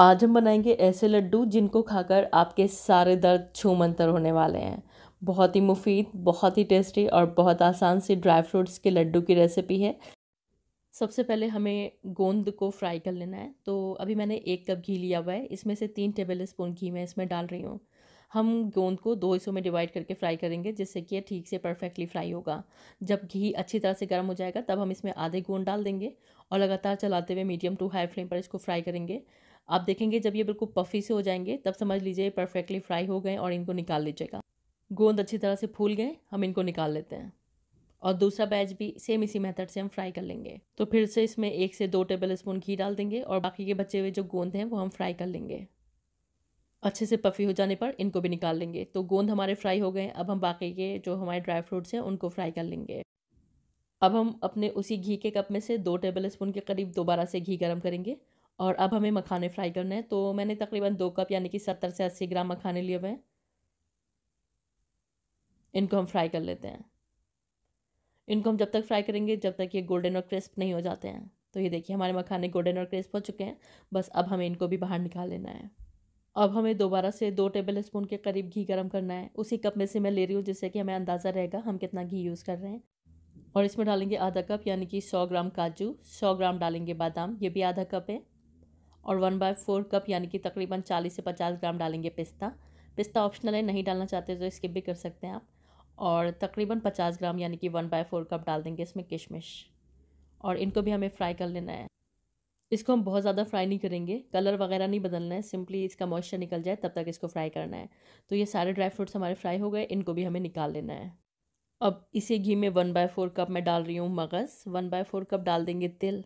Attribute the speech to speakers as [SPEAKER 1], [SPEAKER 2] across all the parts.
[SPEAKER 1] आज हम बनाएंगे ऐसे लड्डू जिनको खाकर आपके सारे दर्द छूमंतर होने वाले हैं बहुत ही मुफीद बहुत ही टेस्टी और बहुत आसान सी ड्राई फ्रूट्स के लड्डू की रेसिपी है सबसे पहले हमें गोंद को फ्राई कर लेना है तो अभी मैंने एक कप घी लिया हुआ है इसमें से तीन टेबल स्पून घी मैं इसमें डाल रही हूँ हम गोंद को दो हिस्सों में डिवाइड करके फ्राई करेंगे जिससे कि ये ठीक से परफेक्टली फ्राई होगा जब घी अच्छी तरह से गर्म हो जाएगा तब हम इसमें आधे गोंद डाल देंगे और लगातार चलाते हुए मीडियम टू हाई फ्लेम पर इसको फ्राई करेंगे आप देखेंगे जब ये बिल्कुल पफी से हो जाएंगे तब समझ लीजिए परफेक्टली फ्राई हो गए और इनको निकाल लीजिएगा गोंद अच्छी तरह से फूल गए हम इनको निकाल लेते हैं और दूसरा बैच भी सेम इसी मेथड से हम फ्राई कर लेंगे तो फिर से इसमें एक से दो टेबल स्पून घी डाल देंगे और बाकी के बचे हुए जो गोंद हैं वो हम फ्राई कर लेंगे अच्छे से पफी हो जाने पर इनको भी निकाल लेंगे तो गोंद हमारे फ्राई हो गए अब हम बाकी के जो हमारे ड्राई फ्रूट्स हैं उनको फ्राई कर लेंगे अब हम अपने उसी घी के कप में से दो टेबल स्पून के करीब दोबारा से घी गर्म करेंगे और अब हमें मखाने फ्राई करने हैं तो मैंने तकरीबन दो कप यानी कि सत्तर से अस्सी ग्राम मखाने लिए हुए हैं इनको हम फ्राई कर लेते हैं इनको हम जब तक फ्राई करेंगे जब तक ये गोल्डन और क्रिस्प नहीं हो जाते हैं तो ये देखिए हमारे मखाने गोल्डन और क्रिस्प हो चुके हैं बस अब हमें इनको भी बाहर निकाल लेना है अब हमें दोबारा से दो टेबल स्पून के करीब घी गर्म करना है उसी कप में से मैं ले रही हूँ जिससे कि हमें अंदाज़ा रहेगा हम कितना घी यूज़ कर रहे हैं और इसमें डालेंगे आधा कप यानी कि सौ ग्राम काजू सौ ग्राम डालेंगे बादाम ये भी आधा कप है और वन बाय फोर कप यानी कि तकरीबन चालीस से पचास ग्राम डालेंगे पिस्ता पिस्ता ऑप्शनल है नहीं डालना चाहते तो स्किप भी कर सकते हैं आप और तकरीबन पचास ग्राम यानी कि वन बाय फोर कप डाल देंगे इसमें किशमिश और इनको भी हमें फ्राई कर लेना है इसको हम बहुत ज़्यादा फ्राई नहीं करेंगे कलर वगैरह नहीं बदलना है सिंपली इसका मॉइस्चर निकल जाए तब तक इसको फ्राई करना है तो ये सारे ड्राई फ्रूट्स हमारे फ्राई हो गए इनको भी हमें निकाल लेना है अब इसी घी में वन बाय फोर कप मैं डाल रही हूँ मगज़ वन बाय फोर कप डाल देंगे तिल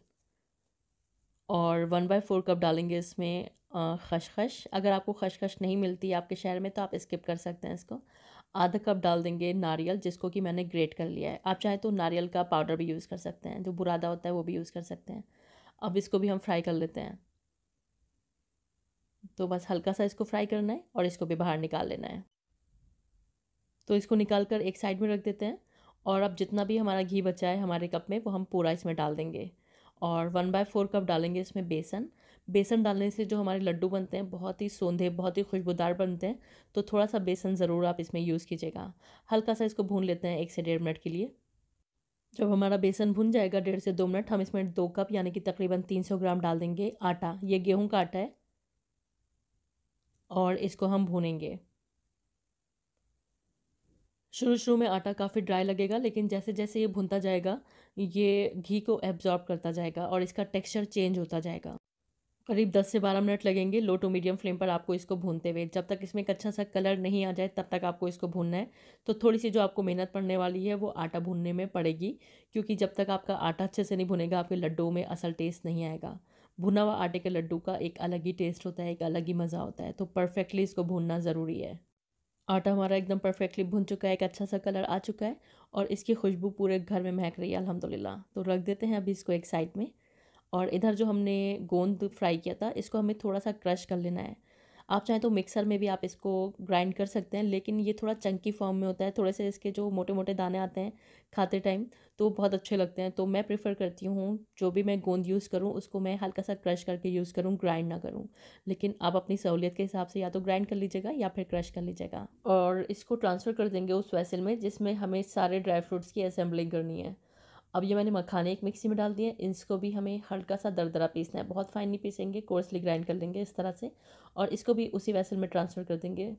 [SPEAKER 1] और वन बाई फोर कप डालेंगे इसमें खशखश अगर आपको खशखश नहीं मिलती आपके शहर में तो आप स्किप कर सकते हैं इसको आधा कप डाल देंगे नारियल जिसको कि मैंने ग्रेट कर लिया है आप चाहें तो नारियल का पाउडर भी यूज़ कर सकते हैं जो बुरादा होता है वो भी यूज़ कर सकते हैं अब इसको भी हम फ्राई कर लेते हैं तो बस हल्का सा इसको फ्राई करना है और इसको भी बाहर निकाल लेना है तो इसको निकाल कर एक साइड में रख देते हैं और अब जितना भी हमारा घी बचा है हमारे कप में वो हम पूरा इसमें डाल देंगे और वन बाय फोर कप डालेंगे इसमें बेसन बेसन डालने से जो हमारे लड्डू बनते हैं बहुत ही सौंधे बहुत ही खुशबूदार बनते हैं तो थोड़ा सा बेसन ज़रूर आप इसमें यूज़ कीजिएगा हल्का सा इसको भून लेते हैं एक से डेढ़ मिनट के लिए जब हमारा बेसन भुन जाएगा डेढ़ से दो मिनट हम इसमें दो कप यानी कि तकरीबन तीन सौ ग्राम डाल देंगे आटा ये गेहूँ का आटा है और इसको हम भूनेंगे शुरू शुरू में आटा काफ़ी ड्राई लगेगा लेकिन जैसे जैसे ये भुनता जाएगा ये घी को एब्जॉर्ब करता जाएगा और इसका टेक्सचर चेंज होता जाएगा करीब 10 से 12 मिनट लगेंगे लो टू मीडियम फ्लेम पर आपको इसको भूनते हुए जब तक इसमें एक अच्छा सा कलर नहीं आ जाए तब तक आपको इसको भूनना है तो थोड़ी सी जो आपको मेहनत पड़ने वाली है वो आटा भूनने में पड़ेगी क्योंकि जब तक आपका आटा अच्छे से नहीं भुनेगा आपके लड्डू में असल टेस्ट नहीं आएगा भुना हुआ आटे के लड्डू का एक अलग ही टेस्ट होता है एक अलग ही मज़ा होता है तो परफेक्टली इसको भूनना ज़रूरी है आटा हमारा एकदम परफेक्टली भुन चुका है एक अच्छा सा कलर आ चुका है और इसकी खुशबू पूरे घर में महक रही है अल्हम्दुलिल्लाह तो रख देते हैं अभी इसको एक साइड में और इधर जो हमने गोंद फ्राई किया था इसको हमें थोड़ा सा क्रश कर लेना है आप चाहें तो मिक्सर में भी आप इसको ग्राइंड कर सकते हैं लेकिन ये थोड़ा चंकी फॉर्म में होता है थोड़े से इसके जो मोटे मोटे दाने आते हैं खाते टाइम तो बहुत अच्छे लगते हैं तो मैं प्रेफर करती हूँ जो भी मैं गोंद यूज़ करूँ उसको मैं हल्का सा क्रश करके यूज़ करूँ ग्राइंड ना करूँ लेकिन आप अपनी सहूलियत के हिसाब से या तो ग्राइंड कर लीजिएगा या फिर क्रश कर लीजिएगा और इसको ट्रांसफ़र कर देंगे उस वैसल में जिसमें हमें सारे ड्राई फ्रूट्स की असेंबलिंग करनी है अब ये मैंने मखाने एक मिक्सी में डाल दिए इसको भी हमें हल्का सा दरदरा पीसना है बहुत फाइन नहीं पीसेंगे कोर्सली ग्राइंड कर लेंगे इस तरह से और इसको भी उसी वैसल में ट्रांसफ़र कर देंगे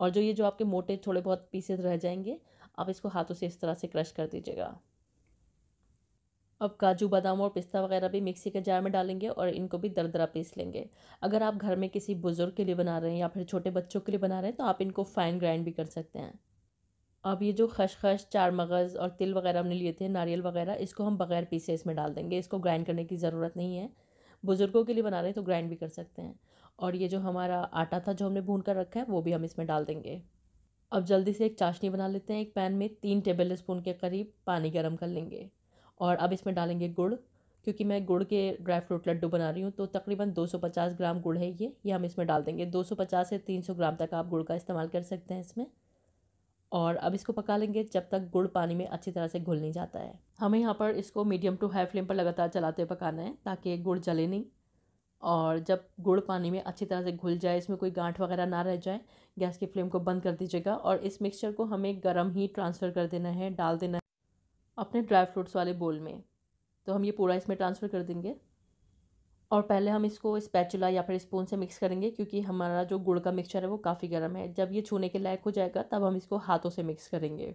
[SPEAKER 1] और जो ये जो आपके मोटे थोड़े बहुत पीसेस रह जाएंगे आप इसको हाथों से इस तरह से क्रश कर दीजिएगा अब काजू बादाम और पिस्ता वगैरह भी मिक्सी के जार में डालेंगे और इनको भी दरदरा पीस लेंगे अगर आप घर में किसी बुज़ुर्ग के लिए बना रहे हैं या फिर छोटे बच्चों के लिए बना रहे हैं तो आप इनको फ़ाइन ग्राइंड भी कर सकते हैं अब ये जो खशखश चार मगज़ और तिल वगैरह हमने लिए थे नारियल वगैरह इसको हम बग़ैर पीसे इसमें डाल देंगे इसको ग्राइंड करने की ज़रूरत नहीं है बुज़ुर्गों के लिए बना रहे हैं तो ग्राइंड भी कर सकते हैं और ये जो हमारा आटा था जो हमने भून कर रखा है वो भी हम इसमें डाल देंगे अब जल्दी से एक चाशनी बना लेते हैं एक पैन में तीन टेबल स्पून के करीब पानी गर्म कर लेंगे और अब इसमें डालेंगे गुड़ क्योंकि मैं गुड़ के ड्राई फ्रूट लड्डू बना रही हूँ तो तकरीबन 250 ग्राम गुड़ है ये ये हम इसमें डाल देंगे 250 से 300 ग्राम तक आप गुड़ का इस्तेमाल कर सकते हैं इसमें और अब इसको पका लेंगे जब तक गुड़ पानी में अच्छी तरह से घुल नहीं जाता है हमें यहाँ पर इसको मीडियम टू हाई फ्लेम पर लगातार चलाते हुए पकाना है ताकि गुड़ जले नहीं और जब गुड़ पानी में अच्छी तरह से घुल जाए इसमें कोई गांठ वगैरह ना रह जाए गैस की फ्लेम को बंद कर दीजिएगा और इस मिक्सचर को हमें गर्म ही ट्रांसफ़र कर देना है डाल देना है अपने ड्राई फ्रूट्स वाले बोल में तो हम ये पूरा इसमें ट्रांसफ़र कर देंगे और पहले हम इसको स्पैचुला या फिर स्पून से मिक्स करेंगे क्योंकि हमारा जो गुड़ का मिक्सचर है वो काफ़ी गर्म है जब ये छूने के लायक हो जाएगा तब हम इसको हाथों से मिक्स करेंगे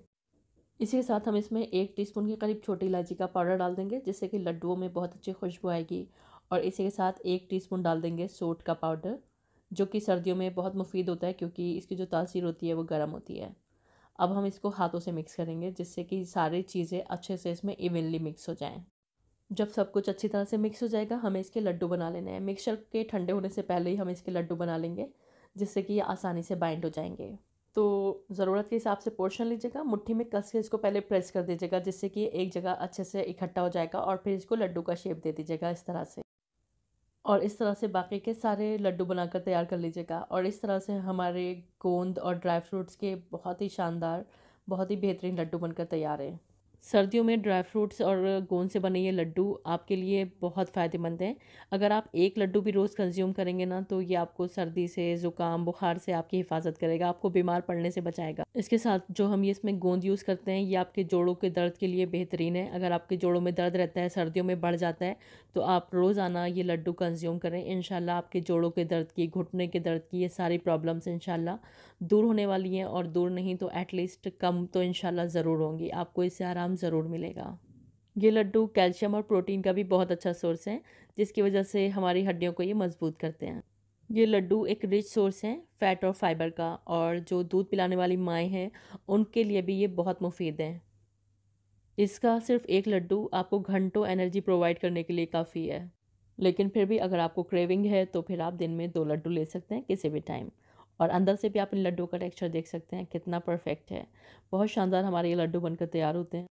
[SPEAKER 1] इसी के साथ हम इसमें एक टीस्पून के करीब छोटी इलायची का पाउडर डाल देंगे जिससे कि लड्डुओं में बहुत अच्छी खुशबू आएगी और इसी के साथ एक टीस्पून डाल देंगे सोट का पाउडर जो कि सर्दियों में बहुत मुफीद होता है क्योंकि इसकी जो तासीर होती है वो गर्म होती है अब हम इसको हाथों से मिक्स करेंगे जिससे कि सारी चीज़ें अच्छे से इसमें इवनली मिक्स हो जाएँ जब सब कुछ अच्छी तरह से मिक्स हो जाएगा हमें इसके लड्डू बना लेने हैं मिक्सर के ठंडे होने से पहले ही हम इसके लड्डू बना लेंगे जिससे कि ये आसानी से बाइंड हो जाएंगे तो ज़रूरत के हिसाब से पोर्शन लीजिएगा मुट्ठी में कस के इसको पहले प्रेस कर दीजिएगा जिससे कि एक जगह अच्छे से इकट्ठा हो जाएगा और फिर इसको लड्डू का शेप दे दीजिएगा इस तरह से और इस तरह से बाकी के सारे लड्डू बनाकर तैयार कर लीजिएगा और इस तरह से हमारे गोंद और ड्राई फ्रूट्स के बहुत ही शानदार बहुत ही बेहतरीन लड्डू बनकर तैयार हैं सर्दियों में ड्राई फ्रूट्स और गोंद से बने ये लड्डू आपके लिए बहुत फ़ायदेमंद हैं अगर आप एक लड्डू भी रोज़ कंज्यूम करेंगे ना तो ये आपको सर्दी से ज़ुकाम बुखार से आपकी हिफाजत करेगा आपको बीमार पड़ने से बचाएगा इसके साथ जो हम ये इसमें गोंद यूज़ करते हैं ये आपके जोड़ों के दर्द के लिए बेहतरीन है अगर आपके जोड़ों में दर्द रहता है सर्दियों में बढ़ जाता है तो आप रोज़ाना ये लड्डू कंज्यूम करें इन आपके जोड़ों के दर्द की घुटने के दर्द की ये सारी प्रॉब्लम्स इन दूर होने वाली हैं और दूर नहीं तो एटलीस्ट कम तो इन ज़रूर होंगी आपको इससे आराम आराम ज़रूर मिलेगा ये लड्डू कैल्शियम और प्रोटीन का भी बहुत अच्छा सोर्स है जिसकी वजह से हमारी हड्डियों को ये मजबूत करते हैं ये लड्डू एक रिच सोर्स है फ़ैट और फाइबर का और जो दूध पिलाने वाली माएँ हैं उनके लिए भी ये बहुत मुफीद हैं इसका सिर्फ एक लड्डू आपको घंटों एनर्जी प्रोवाइड करने के लिए काफ़ी है लेकिन फिर भी अगर आपको क्रेविंग है तो फिर आप दिन में दो लड्डू ले सकते हैं किसी भी टाइम और अंदर से भी आप इन लड्डू का टेक्सचर देख सकते हैं कितना परफेक्ट है बहुत शानदार हमारे ये लड्डू बनकर तैयार होते हैं